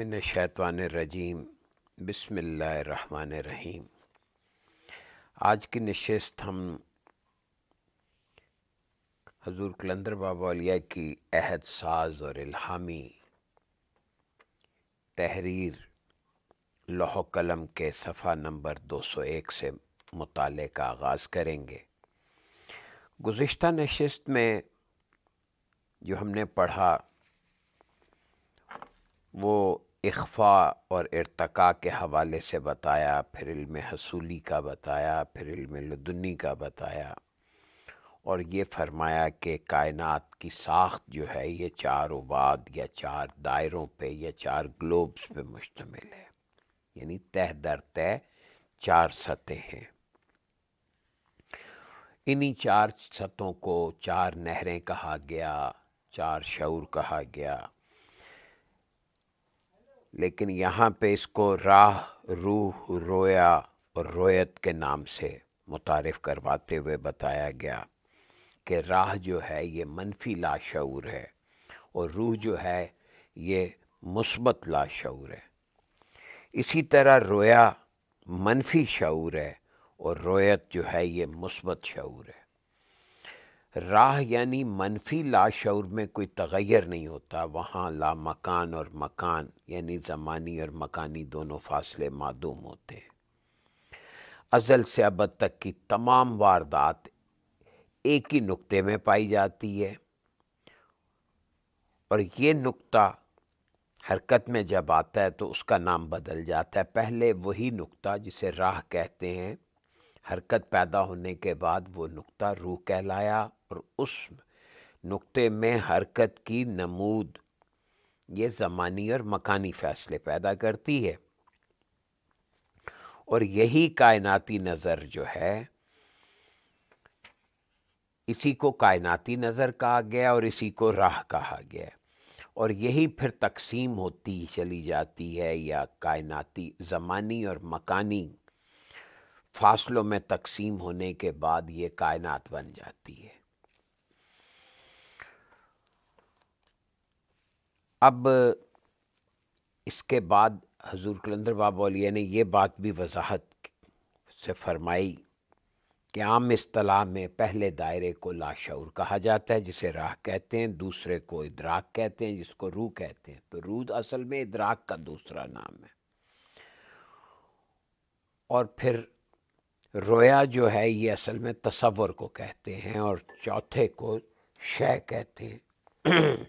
मिन शैतवान रजीम बसमिल्लर रहीम आज की नशस्त हम हजूर कलंदर बाबा अलिया की अहद साज और इल्हामी तहरीर लौह कलम के सफ़ा नंबर दो सौ एक से मुताले का आगाज़ करेंगे गुज्त नशस्त में जो हमने पढ़ा वो इख्फा और इरतका के हवाले से बताया फिर इल्म हसूली का बताया फिर इल्म लदनी का बताया और ये फरमाया कि कायनात की साख्त जो है ये चार उबाद या चार दायरों पे या चार ग्लोब्स पे मुश्तमिल है यानी तह दर तय चार सतह हैं इन्हीं चार सतों को चार नहरें कहा गया चार शौर कहा गया लेकिन यहाँ पे इसको राह रूह रोया और रोयत के नाम से मुतारफ़ करवाते हुए बताया गया कि राह जो है ये मनफी लाशूर है और रूह जो है ये मुस्बत लाशूर है इसी तरह रोया मनफी शूर है और रोयत जो है ये मुस्बत शूर है राह यानी मनफी लाशर में कोई तगैर नहीं होता वहाँ ला मकान और मकान यानी ज़मानी और मकानी दोनों फासले मदूम होते हैं अज़ल से अब तक की तमाम वारदात एक ही नुक्ते में पाई जाती है और ये नुक्ता हरकत में जब आता है तो उसका नाम बदल जाता है पहले वही नुक्ता जिसे राह कहते हैं हरकत पैदा होने के बाद वो नुक्ता रूह कहलाया और उस नुक्ते में हरकत की नमूद ये ज़मानी और मकानी फ़ैसले पैदा करती है और यही कायनाती नज़र जो है इसी को कायनाती नज़र कहा गया और इसी को राह कहा गया और यही फिर तकसीम होती चली जाती है या कायनाती ज़मानी और मकानी फासलों में तकसीम होने के बाद ये कायनात बन जाती है अब इसके बाद हजूर कलंदर बाबौलिया ने यह बात भी वजाहत से फरमाई कि आम असलाह में पहले दायरे को लाशूर कहा जाता है जिसे राह कहते हैं दूसरे को इदराक कहते हैं जिसको रूह कहते हैं तो रूद असल में इदराक का दूसरा नाम है और फिर रोया जो है ये असल में तस्वर को कहते हैं और चौथे को शय कहते हैं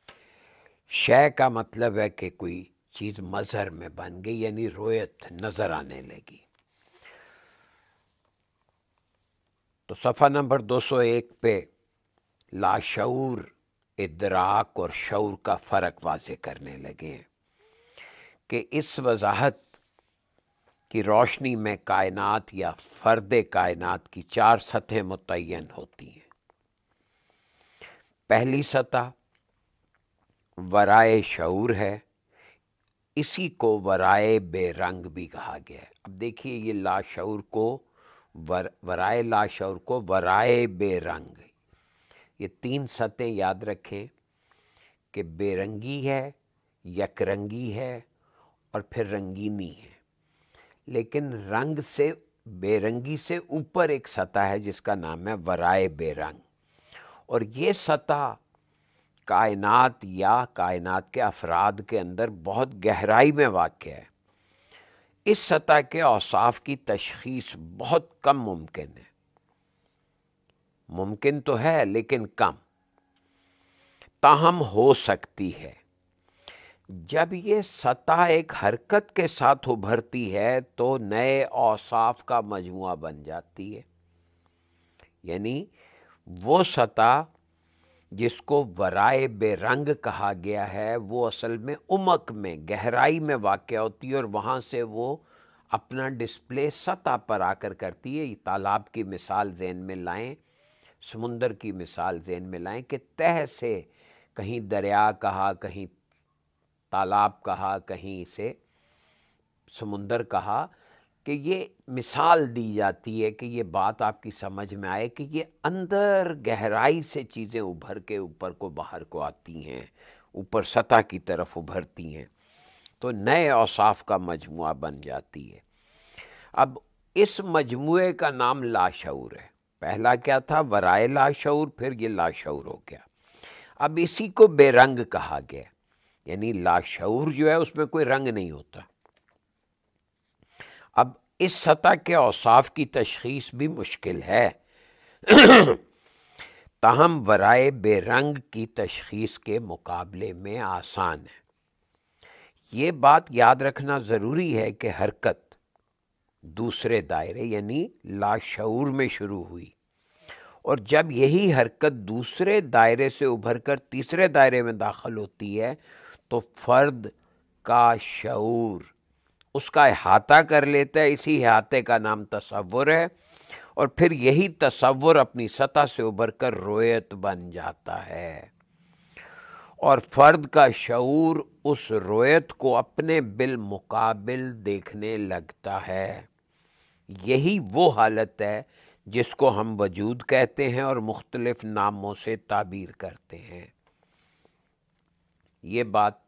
शय का मतलब है कि कोई चीज़ मज़हर में बन गई यानी रोयत नज़र आने लगी तो सफ़ा नंबर 201 पे लाशूर इदराक और शौर का फ़र्क वाज करने लगे हैं कि इस वजाहत की रोशनी में कायनात या फर्द कायनात की चार सतहें मुतन होती हैं पहली सतह वराए शूर है इसी को वराए बेरंग भी कहा गया है अब देखिए ये लाशूर को वर वराए लाशूर को वराए बेरंग ये तीन सतहें याद रखें कि बेरंगी है यकरंगी है और फिर रंगीनी है लेकिन रंग से बेरंगी से ऊपर एक सतह है जिसका नाम है वराय बेरंग और ये सतह कायनात या कायनात के अफराद के अंदर बहुत गहराई में वाक़ है इस सतह के औसाफ की तशखीस बहुत कम मुमकिन है मुमकिन तो है लेकिन कम ताहम हो सकती है जब ये सतह एक हरकत के साथ उभरती है तो नए औसाफ का मजमु बन जाती है यानी वो सतह जिसको वराय बेरंग कहा गया है वो असल में उमक में गहराई में वाक़ होती है और वहाँ से वो अपना डिस्प्ले सतह पर आकर करती है तालाब की मिसाल जेन में लाएं समुंदर की मिसाल जेन में लाएं कि तह से कहीं दरिया कहा कहीं तालाब कहा कहीं इसे समुंदर कहा कि ये मिसाल दी जाती है कि ये बात आपकी समझ में आए कि ये अंदर गहराई से चीज़ें उभर के ऊपर को बाहर को आती हैं ऊपर सतह की तरफ उभरती हैं तो नए औसाफ का मजमु बन जाती है अब इस मजमु का नाम लाशूर है पहला क्या था वराय लाशूर फिर ये लाशूर हो गया अब इसी को बेरंग कहा गया यानी लाशूर जो है उसमें कोई रंग नहीं होता अब इस सतह के औसाफ की तशखीस भी मुश्किल है ताहम वराए बेरंग की तशखीस के मुकाबले में आसान है ये बात याद रखना ज़रूरी है कि हरकत दूसरे दायरे यानी लाशूर में शुरू हुई और जब यही हरकत दूसरे दायरे से उभर कर तीसरे दायरे में दाखिल होती है तो फ़र्द का शूर उसका अहाता कर लेता है इसी अहाते का नाम तस्वुर है और फिर यही तस्वुर अपनी सतह से उभर कर रोयत बन जाता है और फ़र्द का शूर उस रोयत को अपने बिलमकबिल देखने लगता है यही वो हालत है जिसको हम वजूद कहते हैं और मुख्तलिफ़ नामों से ताबीर करते हैं ये बात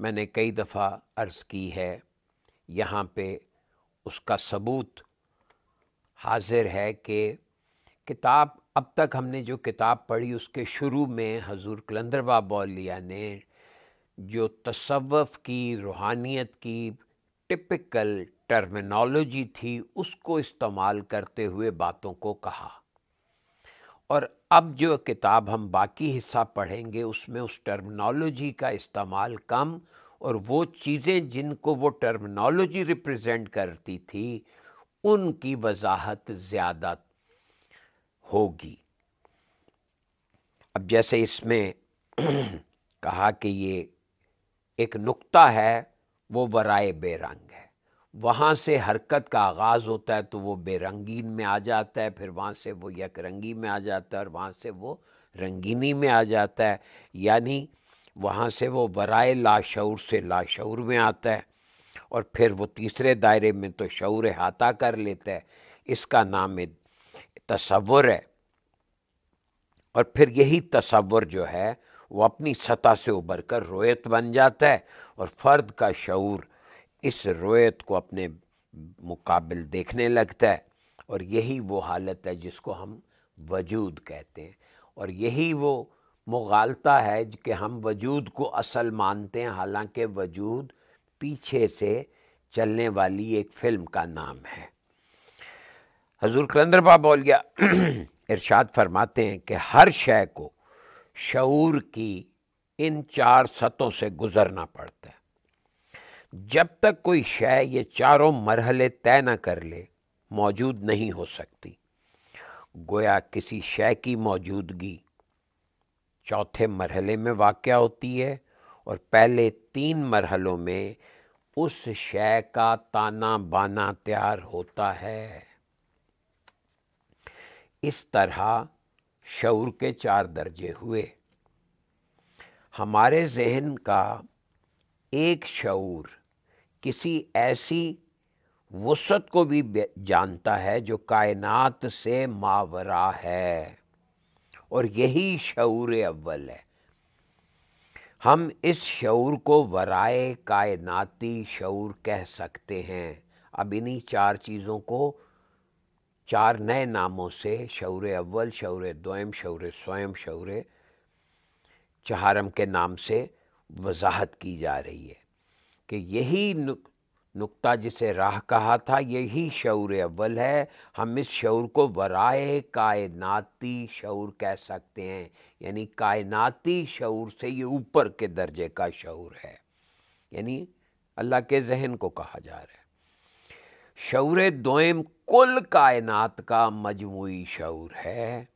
मैंने कई दफ़ा अर्ज़ की है यहाँ पे उसका सबूत हाजिर है कि किताब अब तक हमने जो किताब पढ़ी उसके शुरू में हजूर कलंदरबा बौलिया ने जो तसवफ़ की रूहानियत की टिपिकल टर्मिनोलॉजी थी उसको इस्तेमाल करते हुए बातों को कहा और अब जो किताब हम बाकी हिस्सा पढ़ेंगे उसमें उस टर्मिनोलॉजी का इस्तेमाल कम और वो चीज़ें जिनको वो टर्मिनोलॉजी रिप्रेजेंट करती थी उनकी वजाहत ज़्यादा होगी अब जैसे इसमें कहा कि ये एक नुक्ता है वो वराय बेरंग वहाँ से हरकत का आगाज़ होता है तो वो बेरंगीन में आ जाता है फिर वहाँ से वो यक रंगी में आ जाता है और वहाँ से वो रंगीनी में आ जाता है यानी वहाँ से वो बराए लाशूर से लाशूर में आता है और फिर वो तीसरे दायरे में तो शूर हाथा कर लेता है इसका नाम तस्वुर है और फिर यही तस्वुर जो है वो अपनी सतह से उबर कर रोयत बन जाता है और फ़र्द का शूर इस रोयत को अपने मुकाबल देखने लगता है और यही वो हालत है जिसको हम वजूद कहते हैं और यही वो मुगालता है कि हम वजूद को असल मानते हैं हालांकि वजूद पीछे से चलने वाली एक फ़िल्म का नाम है हजूर कलंदर बाबा बोलिया इरशाद फरमाते हैं कि हर शय को शूर की इन चार सतों से गुज़रना पड़ता है जब तक कोई शय ये चारों मरहले तय न कर ले मौजूद नहीं हो सकती गोया किसी शय की मौजूदगी चौथे मरहले में वाक़ होती है और पहले तीन मरहलों में उस शय का ताना बाना तैयार होता है इस तरह शौर के चार दर्जे हुए हमारे जहन का एक शौर किसी ऐसी वसत को भी जानता है जो कायनात से मावरा है और यही शूर अव्वल है हम इस शूर को वराए कायनाती शूर कह सकते हैं अब इन्हीं चार चीज़ों को चार नए नामों से शौर अव्वल शौर दोम शौर स्वयं शौर चहारम के नाम से वजाहत की जा रही है कि यही नुक्ता जिसे राह कहा था यही शौर अव्वल है हम इस शौर को वराए कायनाती शौर कह सकते हैं यानी कायनाती शौर से ये ऊपर के दर्जे का शौर है यानी अल्लाह के जहन को कहा जा रहा है शौर दोम कुल कायनात का मजमू शौर है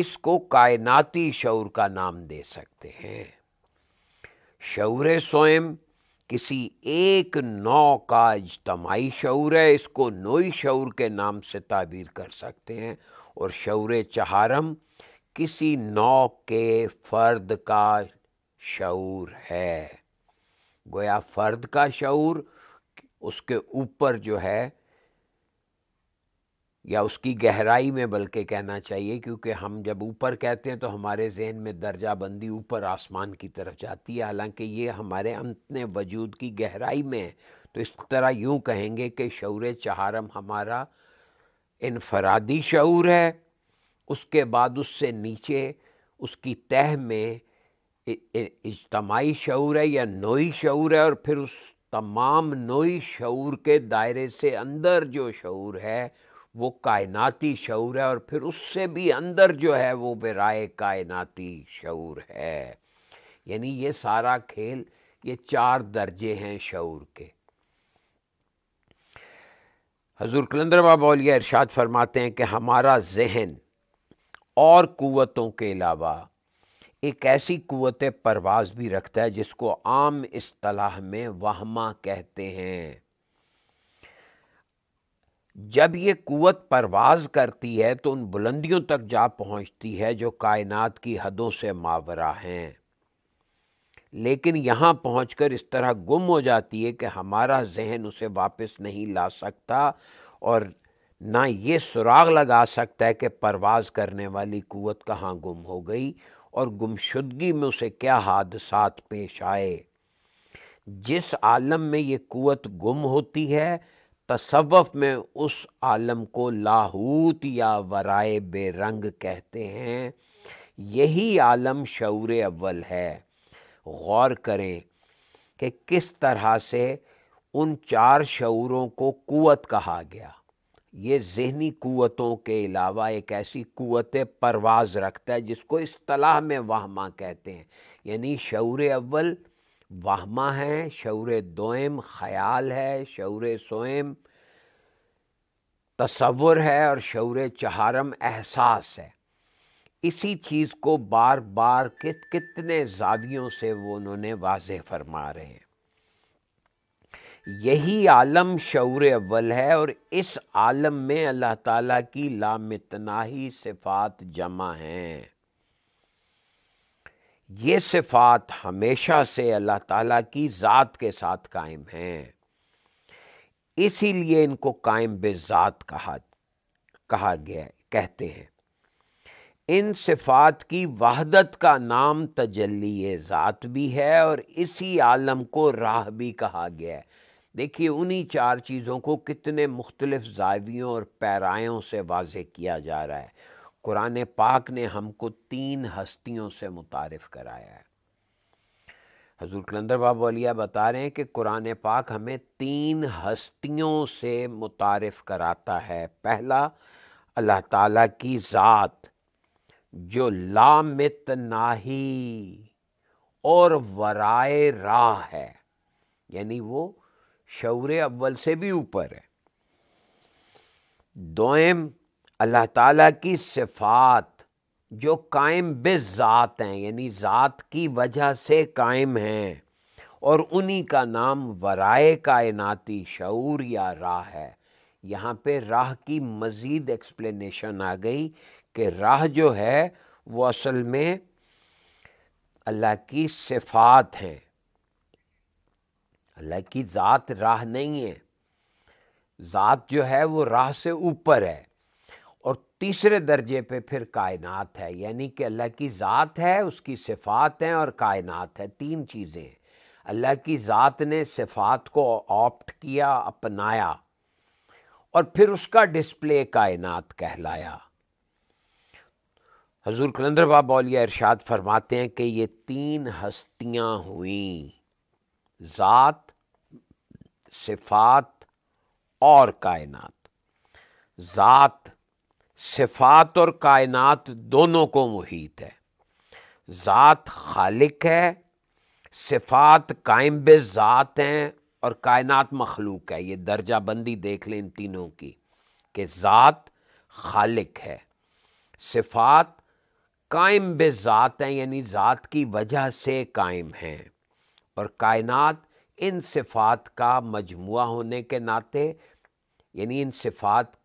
इसको कायनाती शौर का नाम दे सकते हैं शौर स्वयं किसी एक नौ का इजतमाही शौर है इसको नोई शूर के नाम से ताबीर कर सकते हैं और शौर चहारम किसी नौ के फ़र्द का शौर है गोया फ़र्द का शौर उसके ऊपर जो है या उसकी गहराई में बल्कि कहना चाहिए क्योंकि हम जब ऊपर कहते हैं तो हमारे जहन में दर्जा बंदी ऊपर आसमान की तरफ जाती है हालांकि ये हमारे अंतन वजूद की गहराई में है तो इस तरह यूँ कहेंगे कि शौर चहारम हमारा इनफरादी शूर है उसके बाद उससे नीचे उसकी तह में इजतमाही शूर है या नोई शूर है और फिर उस तमाम नोई शूर के दायरे से अंदर जो शूर है वो कायनाती शूर है और फिर उससे भी अंदर जो है वो बराए कायनाती शूर है यानी ये सारा खेल ये चार दर्जे हैं शूर के हजूर कलंदर बाबौलिया इरशाद फरमाते हैं कि हमारा जहन और क़वतों के अलावा एक ऐसी क़वत परवाज भी रखता है जिसको आम असलाह में वहमा कहते हैं जब ये कुत परवाज करती है तो उन बुलंदियों तक जा पहुंचती है जो कायनात की हदों से मावरा हैं लेकिन यहाँ पहुँच इस तरह गुम हो जाती है कि हमारा जहन उसे वापस नहीं ला सकता और ना ये सुराग लगा सकता है कि परवाज़ करने वाली कुत कहाँ गुम हो गई और गुमशुदगी में उसे क्या हादसा पेश आए जिस आलम में ये कुत गुम होती है तसवफ़ में उस आलम को लाहूत या वराय बेरंग कहते हैं यही आलम शौर अव्वल है गौर करें कि किस तरह से उन चार शूरों को कुत कहा गया ये जहनी क़वतों के अलावा एक ऐसी कुत परवाज़ रखता है जिसको इस तलाह में वाहमा कहते हैं यानी शौर अव्वल वाहमा है शौर दोम ख़याल है शौर सोम तस्वुर है और शौर चहारम एहसास है इसी चीज़ को बार बार कित कितने जावियों से वो उन्होंने वाज फरमा रहे हैं यही आलम शौर अव्वल है और इस आलम में अल्लाह ताला की लामितनाही सिफात जमा हैं ये सिफ़ात हमेशा से अल्लाह ताला की ज़ात के साथ कायम हैं इसीलिए इनको कायम बेज़ात कहा कहा गया कहते हैं इन सिफ़ात की वहदत का नाम तजल्ली ज़ात भी है और इसी आलम को राह भी कहा गया है देखिए उन्हीं चार चीज़ों को कितने मुख्तलिफ़ जावियों और पैरायों से वाज किया जा रहा है कुरान पाक ने हमको तीन हस्तियों से मुतारफ़ कराया है हजूर कलंदर बाबू अलिया बता रहे हैं कि कुरान पाक हमें तीन हस्तियों से मुतारफ़ कराता है पहला अल्लाह ताला की ज़ात जो लामित नाही और वराय राह है यानी वो शौर अव्वल से भी ऊपर है दोम अल्लाह ताला की सिफात जो कायम बेज़ात हैं यानी ज़ात की वजह से कायम हैं और उन्हीं का नाम वराए कायनाती शूर या राह है यहाँ पे राह की मज़ीद एक्सप्लेनेशन आ गई कि राह जो है वो असल में अल्लाह की सिफात हैं अल्लाह की ज़ात राह नहीं है ज़ात जो है वो राह से ऊपर है तीसरे दर्जे पे फिर कायनात है यानी कि अल्लाह की ज़ात है उसकी सिफ़ात हैं और कायनात है तीन चीज़ें अल्लाह की ज़ात ने सिफ़ात को ऑप्ट किया अपनाया और फिर उसका डिस्प्ले कायनात कहलाया हजूर कलंदर बाब अलिया इरशाद फरमाते हैं कि ये तीन हस्तियाँ हुई ज़ात सिफ़ात और कायनात ज़ात सिफात और कायनात दोनों को मुहित है ज़ात खालिक है सिफात कायम ज़ात हैं और कायनात मखलूक है ये दर्जा बंदी देख लें इन तीनों की कि ज़ात खालिक है सिफात कायम ज़ात हैं यानी ज़ात की वजह से कायम हैं और कायनात इन सिफात का मजमू होने के नाते यानी इन सिफात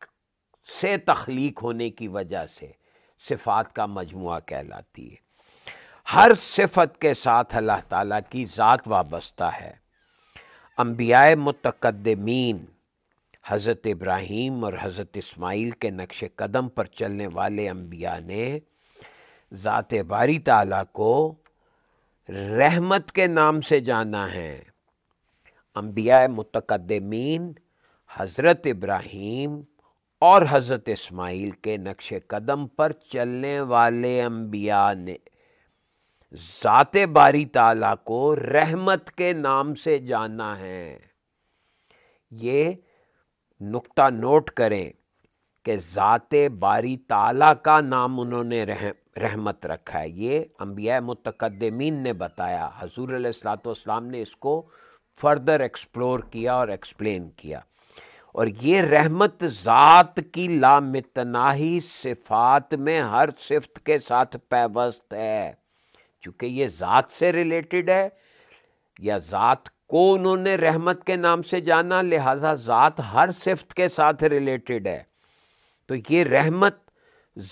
से तख्लीक होने की वजह से सिफात का मजमु कहलाती है हर सिफत के साथ अल्लाह ताला की ज़ात वाबस्ता है अम्बिया मतकदमीन हज़रत इब्राहिम और हज़रत इस्माइल के नक्श कदम पर चलने वाले अम्बिया ने ज़ात बारी ताला को रहमत के नाम से जाना है अम्बिया मतकदमीन हज़रत इब्राहिम और हज़रत इस्माइल के नक्श कदम पर चलने वाले अम्बिया ने ज़ात बारी ताला को रहमत के नाम से जाना है ये नुक्ता नोट करें कि ज़ात बारी ताला का नाम उन्होंने रह रहमत रखा है ये अम्बिया मतकदमीन ने बताया हजूर सलाम ने इसको फर्दर एक्सप्लोर किया और एक्सप्लेन किया और ये रहमत ज़ात की लामतनाही सिफात में हर सिफत के साथ पैवस्त है क्योंकि ये ज़ात से रिलेटेड है या ज़ात को उन्होंने रहमत के नाम से जाना लिहाजा ज़ात हर सिफत के साथ रिलेटेड है तो ये रहमत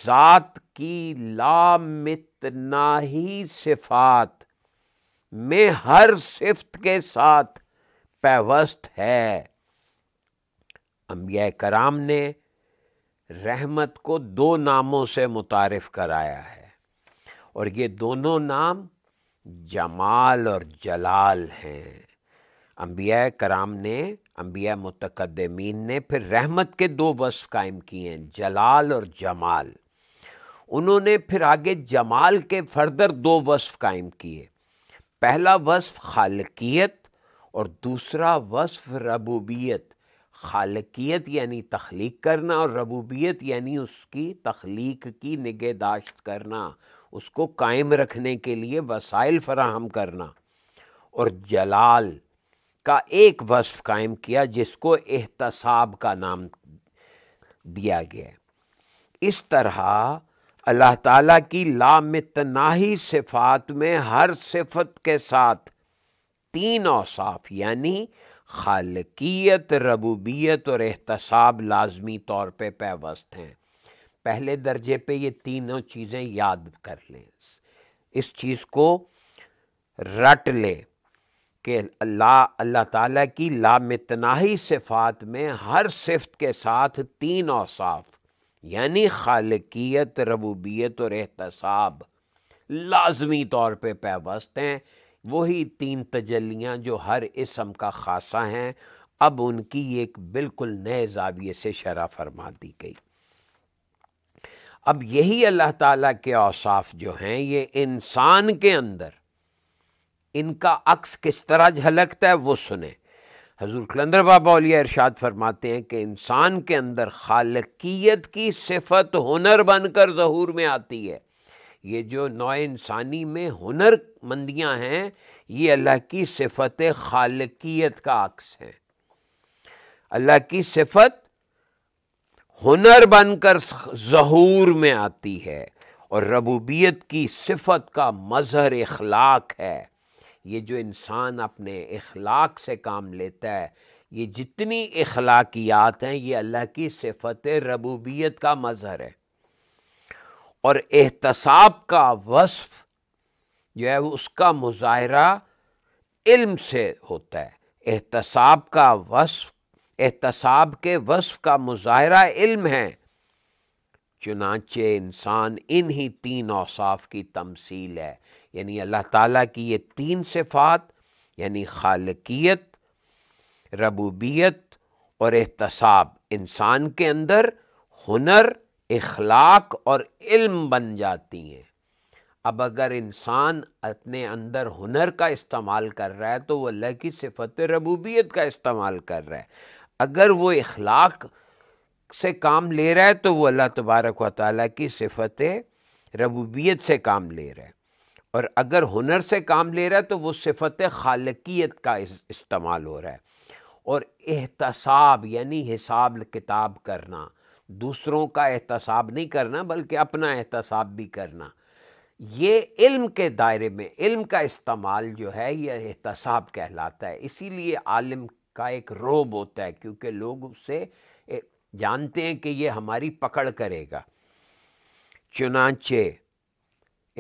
ज़ात की लामतनाही सिफात में हर सिफत के साथ पैवस्त है अम्बिया कराम ने रहमत को दो नामों से मुतारफ़ कराया है और ये दोनों नाम जमाल और जलाल हैं अम्बिया कराम ने अम्बिया मतकदमीन ने फिर रहमत के दो वस्फ कायम किए हैं जलाल और जमाल उन्होंने फिर आगे जमाल के फर्दर दो वस्फ कायम किए पहला वस्फ खालकियत और दूसरा वस्फ रबूबियत खालकियत यानी तख्लीक करना और रबूबियत यानी उसकी तख्लीक की निगहदाश्त करना उसको कायम रखने के लिए वसाइल फराहम करना और जलाल का एक वस्फ कायम किया जिसको एहतसाब का नाम दिया गया इस तरह अल्लाह ताला की लामतनाही सिफात में हर सिफत के साथ तीन औसाफ यानी खालकियत रबूबियत और एहतसाब लाजमी तौर पे पैवस्त हैं पहले दर्जे पे ये तीनों चीज़ें याद कर लें इस चीज़ को रट लें कि अल्लाह अल्लाह ताला की लामितनाही सिफात में हर सिफ्त के साथ तीन औसाफ यानी खालकियत रबूबियत और एहतसाब लाजमी तौर पे पैवस्त हैं वही तीन तजलियाँ जो हर इसम का खासा हैं अब उनकी एक बिल्कुल नए जाविये से शरा फरमा दी गई अब यही अल्लाह ताला के औसाफ जो हैं ये इंसान के अंदर इनका अक्स किस तरह झलकता है वो सुने हजूर कलंदर बाबा उलिया इरशाद फरमाते हैं कि इंसान के अंदर खालकियत की सिफत हुनर बनकर जहूर में आती है ये जो नौ इंसानी में हुनर मंदियाँ हैं ये अल्लाह की सिफत खालकियत का अक्स है अल्लाह की सिफत हुनर बनकर जहूर में आती है और रबूबियत की सिफत का मजहर इखलाक है ये जो इंसान अपने इखलाक से काम लेता है ये जितनी इखलाकियात हैं ये अल्लाह की सिफत रबूबियत का मजहर है और एहतसाब का वस्फ जो है उसका मुजाहरा इल्म से होता है एहतसाब का वस्फ एहतसाब के वस्फ का मुजाहरा इल्म है चुनाचे इंसान इन ही तीन औसाफ की तमसील है यानी अल्लाह ताला की ये तीन सिफात यानी खालकियत रबूबियत और एहतसाब इंसान के अंदर हुनर इखलाक और इल्म बन जाती हैं अब अगर इंसान अपने अंदर हुनर का इस्तेमाल कर रहा है तो वह अल्लाह की सिफत रबूबियत का इस्तेमाल कर रहा है अगर वो इखलाक से काम ले रहा है तो वो अल्लाह तबारक व ताली की सिफत रबूबियत से काम ले रहा है और अगर हुनर से काम ले रहा है तो वो सिफत खालकियत का इस्तेमाल हो रहा है और एहतसाब यानी हिसाब किताब करना दूसरों का एहतसाब नहीं करना बल्कि अपना एहतसाब भी करना ये इल्म के दायरे में इल्म का इस्तेमाल जो है यह एहतसाब कहलाता है इसीलिए आलिम का एक रोब होता है क्योंकि लोग उससे जानते हैं कि ये हमारी पकड़ करेगा चुनाचे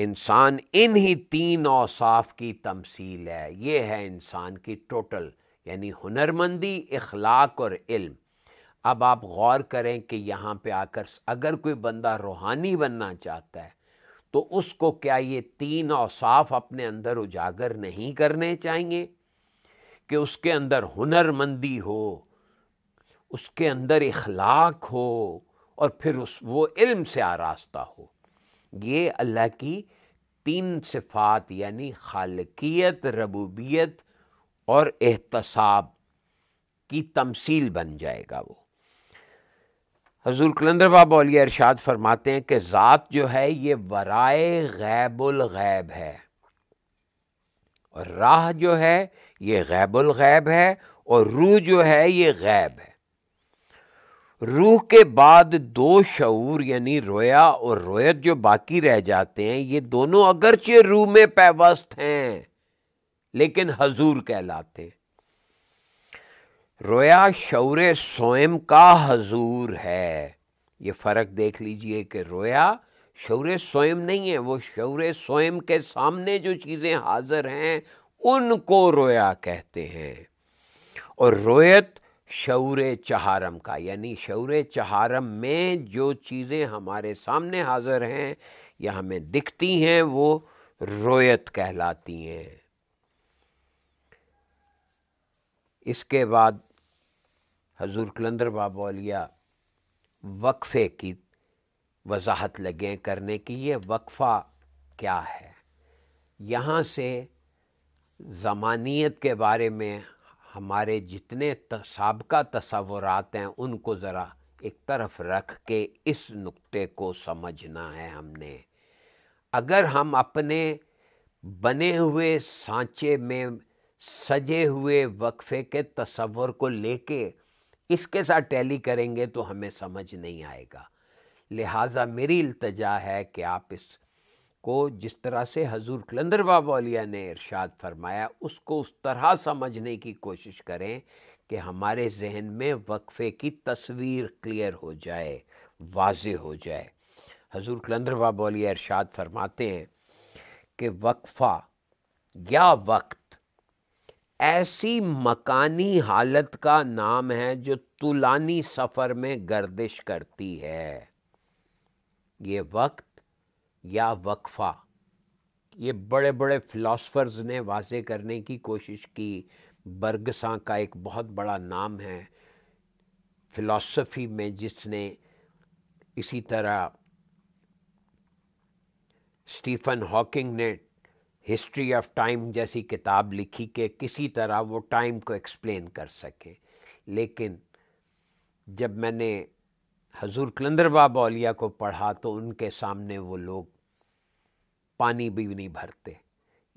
इंसान इन ही तीन औसाफ की तमसील है ये है इंसान की टोटल यानी हुनरमंदी इखलाक और इल्म अब आप गौर करें कि यहाँ पे आकर अगर कोई बंदा रूहानी बनना चाहता है तो उसको क्या ये तीन औसाफ अपने अंदर उजागर नहीं करने चाहिए कि उसके अंदर हुनरमंदी हो उसके अंदर इखलाक हो और फिर उस वो इल्म से आरास्ता हो ये अल्लाह की तीन सिफात यानी खालकियत रबूबियत और एहतसाब की तमसील बन जाएगा वो हजूर कलंदर बाबा अली अरशाद फरमाते हैं कि ज़ात जो है ये वराए गैब है और राह जो है ये गैबुल ग़ैब है और रूह जो है ये गैब है रूह के बाद दो शूर यानी रोया और रोयत जो बाकी रह जाते हैं ये दोनों अगरचे रूह में पैवस्त हैं लेकिन हजूर कहलाते हैं रोया शौर स्वयं का हजूर है ये फ़र्क देख लीजिए कि रोया शौर स्वयं नहीं है वो शौर स्वयं के सामने जो चीज़ें हाजिर हैं उनको रोया कहते हैं और रोयत शौर चहारम का यानी शौर चहारम में जो चीज़ें हमारे सामने हाजिर हैं या हमें दिखती हैं वो रोयत कहलाती हैं इसके बाद हजूर कलंदर बाबा अलिया वक्फ़े की वजाहत लगे करने की ये वक्फ़ा क्या है यहाँ से ज़मानियत के बारे में हमारे जितने सबका तस्वुरात हैं उनको ज़रा एक तरफ रख के इस नुक्ते को समझना है हमने अगर हम अपने बने हुए सांचे में सजे हुए वक्फ़े के तस्वर को लेके इसके साथ टैली करेंगे तो हमें समझ नहीं आएगा लिहाजा मेरी इल्तजा है कि आप इस को जिस तरह से हजूर कलंदर बाबौलिया ने इरशाद फरमाया उसको उस तरह समझने की कोशिश करें कि हमारे जहन में वक्फ़े की तस्वीर क्लियर हो जाए वाज हो जाए हजूर कलंदर बाबौलिया इरशाद फरमाते हैं कि वक्फ़ा या वक्त ऐसी मकानी हालत का नाम है जो तुलानी सफ़र में गर्दिश करती है ये वक्त या वक्फ़ा ये बड़े बड़े फ़िलासफ़र्स ने वाजे करने की कोशिश की बर्गसा का एक बहुत बड़ा नाम है फ़िलासफ़ी में जिसने इसी तरह स्टीफ़न हॉकिंग ने हिस्ट्री ऑफ टाइम जैसी किताब लिखी कि किसी तरह वो टाइम को एक्सप्लेन कर सकें लेकिन जब मैंने हजूर कलंदरबाब ओलिया को पढ़ा तो उनके सामने वो लोग पानी भी नहीं भरते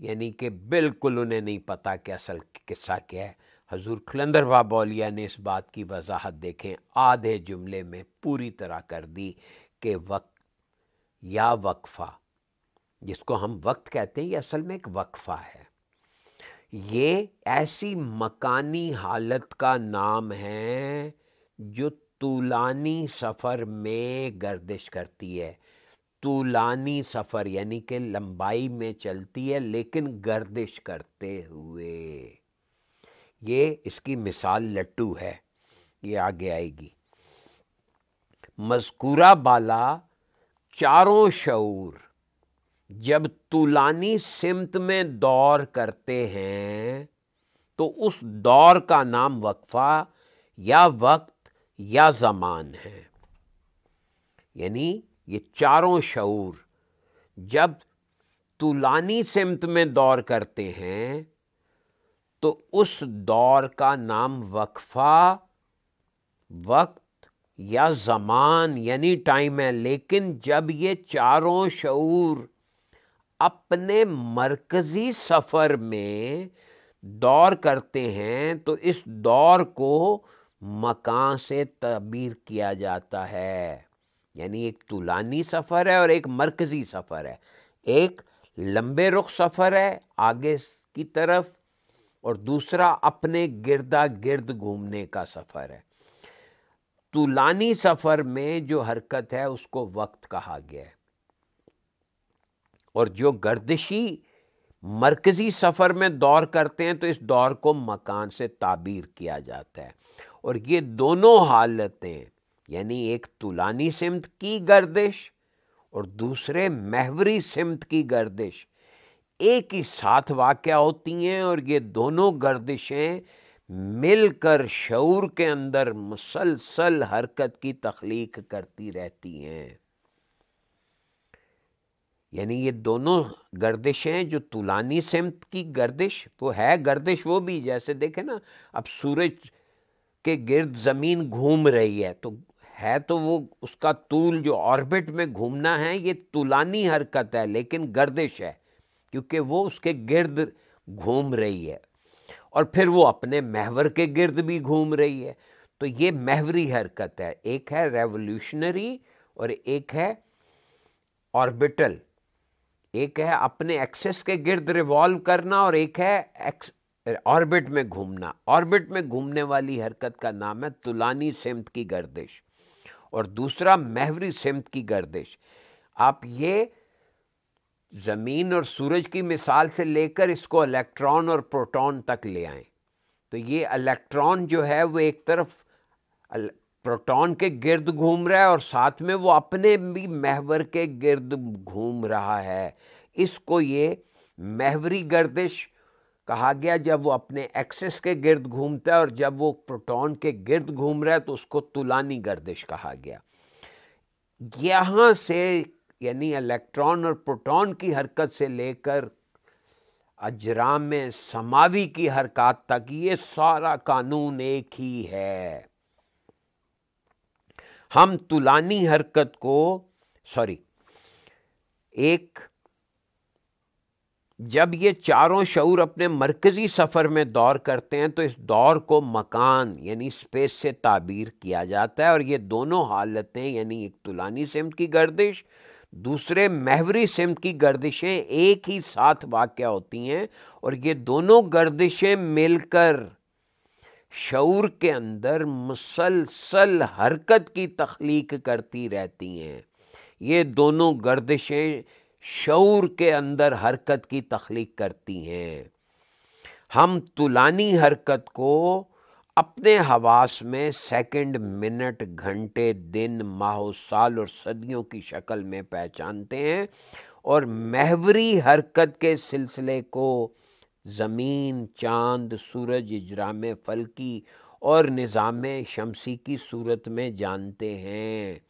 यानी कि बिल्कुल उन्हें नहीं पता कि असल किस्सा क्या है हजूर खलंदरबाब ओलिया ने इस बात की वजाहत देखें आधे जुमले में पूरी तरह कर दी कि वक्त या वक्फ़ा जिसको हम वक्त कहते हैं ये असल में एक वक्फ़ा है ये ऐसी मकानी हालत का नाम है जो तूलानी सफ़र में गर्दिश करती है तूलानी सफ़र यानी कि लंबाई में चलती है लेकिन गर्दिश करते हुए ये इसकी मिसाल लट्टू है ये आगे आएगी मजकूरा बाला चारों शूर जब तुलानी सिमत में दौर करते हैं तो उस दौर का नाम वक्फा या वक्त या ज़मान है यानी ये चारों शूर जब तुलानी सिमत में दौर करते हैं तो उस दौर का नाम वक्फा वक्त या ज़मान यानी टाइम है लेकिन जब ये चारों शूर अपने मरकज़ी सफ़र में दौर करते हैं तो इस दौर को मकान से तबीर किया जाता है यानी एक तुलानी सफ़र है और एक मरकज़ी सफ़र है एक लंबे रुख सफ़र है आगे की तरफ और दूसरा अपने गिरदा गिर्द घूमने का सफ़र है तुलानी सफ़र में जो हरकत है उसको वक्त कहा गया है और जो गर्दिशी मरकज़ी सफ़र में दौर करते हैं तो इस दौर को मकान से ताबीर किया जाता है और ये दोनों हालतें यानी एक तुलानी सिमत की गर्दिश और दूसरे महवरी सिमत की गर्दिश एक ही साथ वाक़ होती हैं और ये दोनों गर्दिशें मिलकर शूर के अंदर मुसलसल हरकत की तख्लीक करती रहती हैं यानी ये दोनों गर्दिशें जो तुलानी सिमत की गर्दिश वो है गर्दिश वो भी जैसे देखे ना अब सूरज के गिर्द ज़मीन घूम रही है तो है तो वो उसका तूल जो ऑर्बिट में घूमना है ये तुलानी हरकत है लेकिन गर्दिश है क्योंकि वो उसके गिर्द घूम रही है और फिर वो अपने महवर के गिर्द भी घूम रही है तो ये महवरी हरकत है एक है रेवोल्यूशनरी और एक है ऑर्बिटल एक है अपने एक्सेस के गिर्द रिवॉल्व करना और एक है ऑर्बिट में घूमना ऑर्बिट में घूमने वाली हरकत का नाम है तुलानी सिमत की गर्दिश और दूसरा महवरी सिमत की गर्दिश आप ये ज़मीन और सूरज की मिसाल से लेकर इसको इलेक्ट्रॉन और प्रोटॉन तक ले आएं तो ये इलेक्ट्रॉन जो है वो एक तरफ प्रोटॉन के गिर्द घूम रहा है और साथ में वो अपने भी महवर के गिर्द घूम रहा है इसको ये महवरी गर्दिश कहा गया जब वो अपने एक्सेस के गिर्द घूमता है और जब वो प्रोटॉन के गिर्द घूम रहा है तो उसको तुलानी गर्दिश कहा गया यहाँ से यानी इलेक्ट्रॉन और प्रोटॉन की हरकत से लेकर अजराम में समावी की हरकत तक ये सारा कानून एक ही है हम तुलानी हरकत को सॉरी एक जब ये चारों शऊर अपने मरकज़ी सफ़र में दौर करते हैं तो इस दौर को मकान यानी स्पेस से ताबीर किया जाता है और ये दोनों हालतें यानी एक तुलानी सिमत की गर्दिश दूसरे महवरी सिमत की गर्दिशें एक ही साथ वाक़ होती हैं और ये दोनों गर्दिशें मिलकर शूर के अंदर मुसलसल हरकत की तख्लीक करती रहती हैं ये दोनों गर्दिशें शूर के अंदर हरकत की तख्लीक करती हैं हम तुलानी हरकत को अपने हवास में सेकंड मिनट घंटे दिन माह साल और सदियों की शक्ल में पहचानते हैं और महवरी हरकत के सिलसिले को ज़मीन चांद सूरज इजराम फलकी और निज़ाम शमसी की सूरत में जानते हैं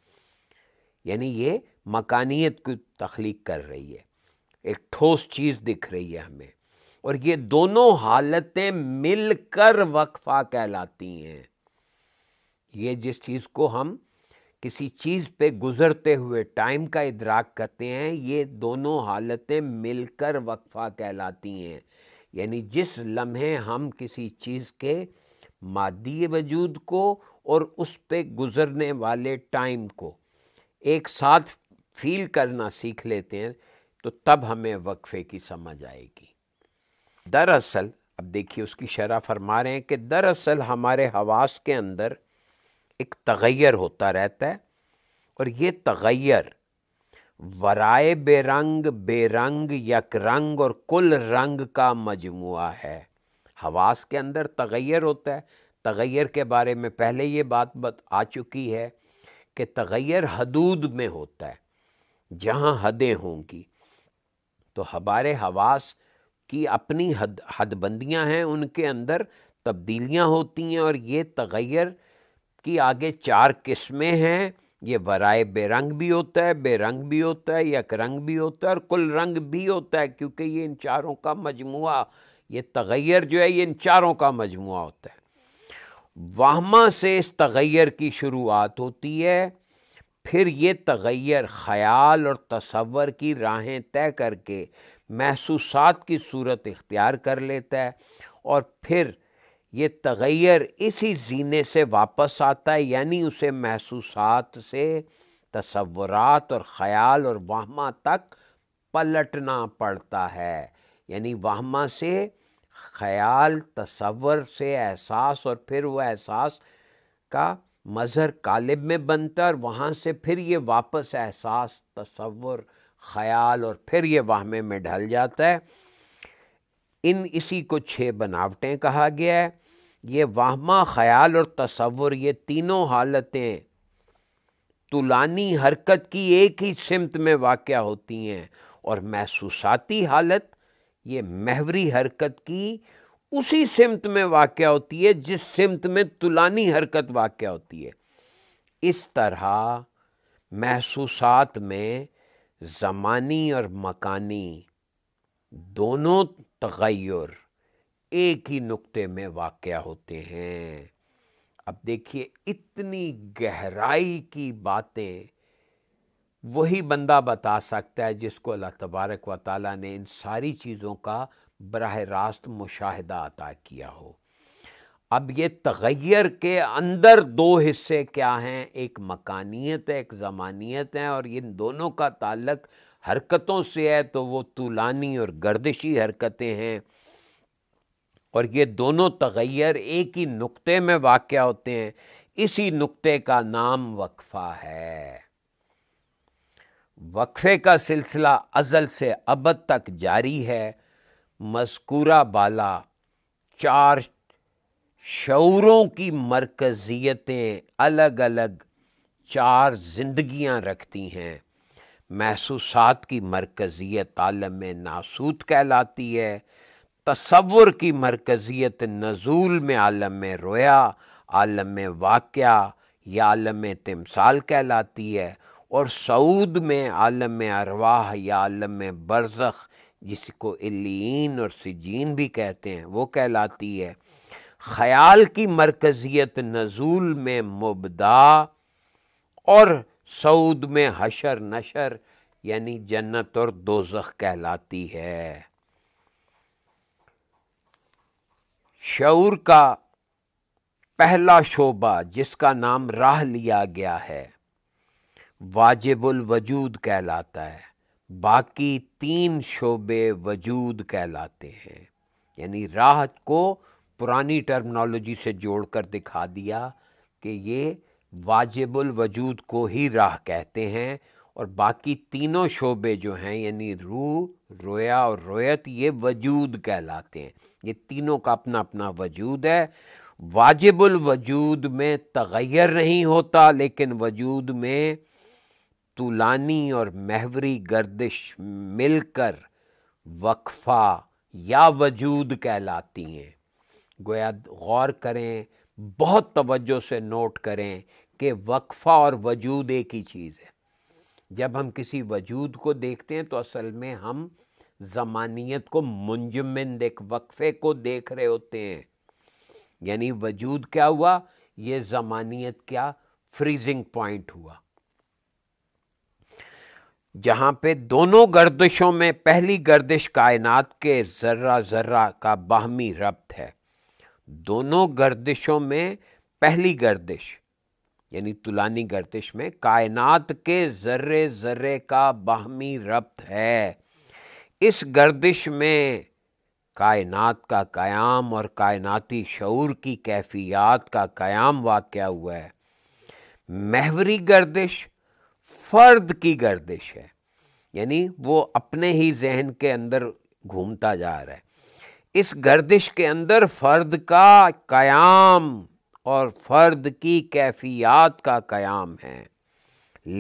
यानी ये मकानियत की तख्लीक कर रही है एक ठोस चीज़ दिख रही है हमें और ये दोनों हालतें मिलकर वक्फा कहलाती हैं ये जिस चीज़ को हम किसी चीज़ पे गुज़रते हुए टाइम का इदराक करते हैं ये दोनों हालतें मिलकर वक्फा कहलाती हैं यानी जिस लम्हे हम किसी चीज़ के मादी वजूद को और उस पे गुज़रने वाले टाइम को एक साथ फील करना सीख लेते हैं तो तब हमें वक्फ़े की समझ आएगी दरअसल अब देखिए उसकी शरह फरमा रहे हैं कि दरअसल हमारे हवास के अंदर एक तगैर होता रहता है और ये तगैर वराय बेरंग बेरंग रंग और कुल रंग का मजमू है हवास के अंदर तगैर होता है तगैर के बारे में पहले ये बात बत आ चुकी है कि तगैर हदूद में होता है जहाँ हदें होंगी तो हमारे हवास की अपनी हद हदबंदियाँ हैं उनके अंदर तब्दीलियाँ होती हैं और ये तगैर की आगे चार किस्में हैं ये वराय बेरंग भी होता है बेरंग भी होता है यक रंग भी होता है और कुल रंग भी होता है क्योंकि ये इन चारों का मजमू ये तगैर जो है ये इन चारों का मजमू होता है वाहमा से इस तगैर की शुरुआत होती है फिर ये तगैर ख़याल और तस्वर की राहें तय करके महसूसात की सूरत इख्तियार कर लेता है और फिर ये तगैर इसी जीने से वापस आता है यानी उसे महसूसात से तस्वरत और ख़याल और वाहमा तक पलटना पड़ता है यानी वाहमा से ख्याल तस्वर से एहसास और फिर वह एहसास का मज़र कालिब में बनता और वहाँ से फिर ये वापस एहसास तस्वर ख़याल और फिर ये वाहमे में ढल जाता है इन इसी को छः बनावटें कहा गया है ये वाहमा ख्याल और तस्वुर ये तीनों हालतें तुलानी हरकत की एक ही सिमत में वाक़ होती हैं और महसूसाती हालत ये महवरी हरकत की उसी सिमत में वाक़ होती है जिस सिमत में तुलानी हरकत वाक़ होती है इस तरह महसूसात में ज़मानी और मकानी दोनों तगैर एक ही नुक्ते में वाक़ होते हैं अब देखिए इतनी गहराई की बातें वही बंदा बता सकता है जिसको अल्लाह तबारक व ताली ने इन सारी चीज़ों का बरह रास्त मुशाहिदा अता किया हो अब ये तगैर के अंदर दो हिस्से क्या हैं एक मकानियत है एक ज़मानियत है और इन दोनों का ताल्लक हरकतों से है तो वो तूलानी और गर्दिशी हरकतें हैं और ये दोनों तगैर एक ही नुक्ते में वाक़ होते हैं इसी नुक्ते का नाम वक्फ़ा है वक्फ़े का सिलसिला अज़ल से अब तक जारी है मस्कूरा बाला चार शौरों की मरकज़ियतें अलग अलग चार जिंदगियां रखती हैं महसूसात की मरकज़ियत आलम नासूत कहलाती है तस्वुर की मरकज़ियत नज़ूल में आलम रोया आलम वाक़ या आलम तमसाल कहलाती है और सऊद में आलम अरवाह या आलम बरसख जिसको इलीन और सिजीन भी कहते हैं वो कहलाती है ख़याल की मरकज़ियत नज़ूल में मुबदा और सऊद में हशर नशर यानी जन्नत और दोजख कहलाती है शूर का पहला शोबा जिसका नाम राह लिया गया है वाजिबुल वजूद कहलाता है बाकी तीन शोबे वजूद कहलाते हैं यानी राह को पुरानी टर्मिनोलॉजी से जोड़कर दिखा दिया कि ये वाजिबुल वजूद को ही राह कहते हैं और बाकी तीनों शोबे जो हैं यानी रूह रोया और रोयत ये वजूद कहलाते हैं ये तीनों का अपना अपना वजूद है वाजिबुल वजूद में तगैर नहीं होता लेकिन वजूद में तुलानी और महवरी गर्दिश मिलकर वक्फा या वजूद कहलाती हैं गोया गौर करें बहुत तवज्जो से नोट करें कि वक्फा और वजूद एक ही चीज़ है जब हम किसी वजूद को देखते हैं तो असल में हम ज़मानियत को मुंजमिन देख वक्फे को देख रहे होते हैं यानी वजूद क्या हुआ ये ज़मानियत क्या फ्रीजिंग पॉइंट हुआ जहां पे दोनों गर्दिशों में पहली गर्दिश कायनात के ज़र्रा ज़र्रा का बाहमी रब्त है दोनों गर्दिशों में पहली गर्दिश यानी तुलानी गर्दिश में कायनात के ज़र्रे ज़र्रे का बाहमी रब्त है इस गर्दिश में कायनात का क़याम और कायनाती शूर की कैफियत का क़याम वाक़ हुआ है महवरी गर्दिश फ़र्द की गर्दिश है यानी वो अपने ही जहन के अंदर घूमता जा रहा है इस गर्दिश के अंदर फ़र्द का क़याम और फ़र्द की कैफियत का क़याम है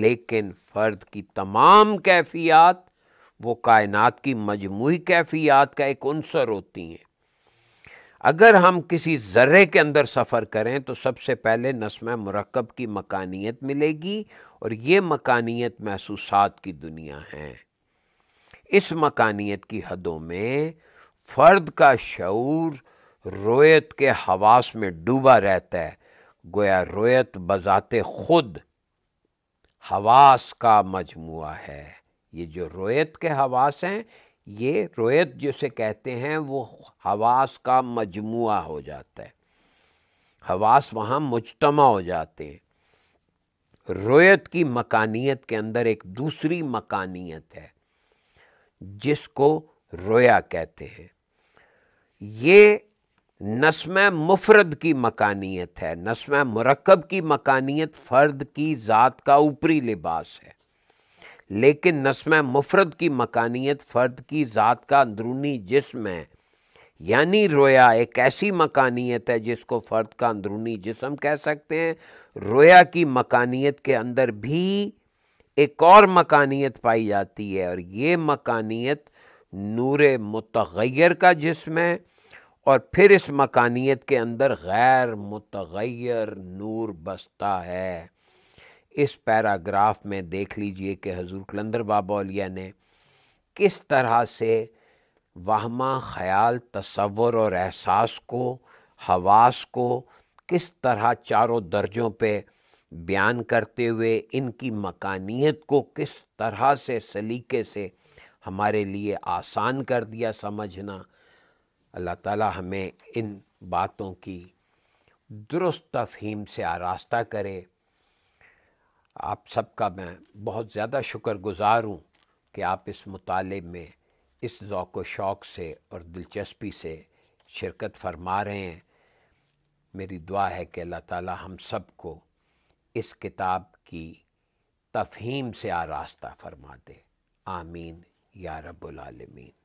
लेकिन फ़र्द की तमाम कैफियत वो कायनात की मजमू कैफियात का एक अनसर होती हैं अगर हम किसी ज़र्रे के अंदर सफ़र करें तो सबसे पहले नस्म मरकब की मकानियत मिलेगी और ये मकानियत महसूस की दुनिया है इस मकानियत की हदों में फ़र्द का शूर रोयत के हवास में डूबा रहता है गोया रोयत बजाते खुद हवास का मजमु है ये जो रोयत के हवास हैं ये रोयत जिसे कहते हैं वो हवास का मजमु हो जाता है हवास वहाँ मुजतमा हो जाते हैं रोयत की मकानियत के अंदर एक दूसरी मकानियत है जिसको रोया कहते हैं ये नस्म मुफरद की मकानियत है नस्म मरकब की मकानियत फ़र्द की ज़ात का ऊपरी लिबास है लेकिन नस्म मुफरत की मकानियत फ़र्द की ज़ात का अंदरूनी जिसम है यानी रोया एक ऐसी मकानियत है जिसको फ़र्द का अंदरूनी जिसम कह सकते हैं रोया की मकानियत के अंदर भी एक और मकानियत पाई जाती है और ये मकानियत नूर मतगैर का जिसम है और फिर इस मकानियत के अंदर गैर मतगैर नूर बसता है इस पैराग्राफ में देख लीजिए कि हजूर कलंदर बाबौलिया ने किस तरह से वाहमा ख्याल तस्वर और एहसास को हवास को किस तरह चारों दर्जों पे बयान करते हुए इनकी मकानियत को किस तरह से सलीके से हमारे लिए आसान कर दिया समझना अल्लाह ताला हमें इन बातों की दुरुस्त तफहीम से आरास्ता करे आप सबका मैं बहुत ज़्यादा शुक्र गुज़ार हूँ कि आप इस मुताले में इस ओक़ शौक़ से और दिलचस्पी से शिरकत फरमा रहे हैं मेरी दुआ है कि अल्लाह ताला हम सब को इस किताब की तफहीम से आरास्ता फरमा दे आमीन या रबालमीन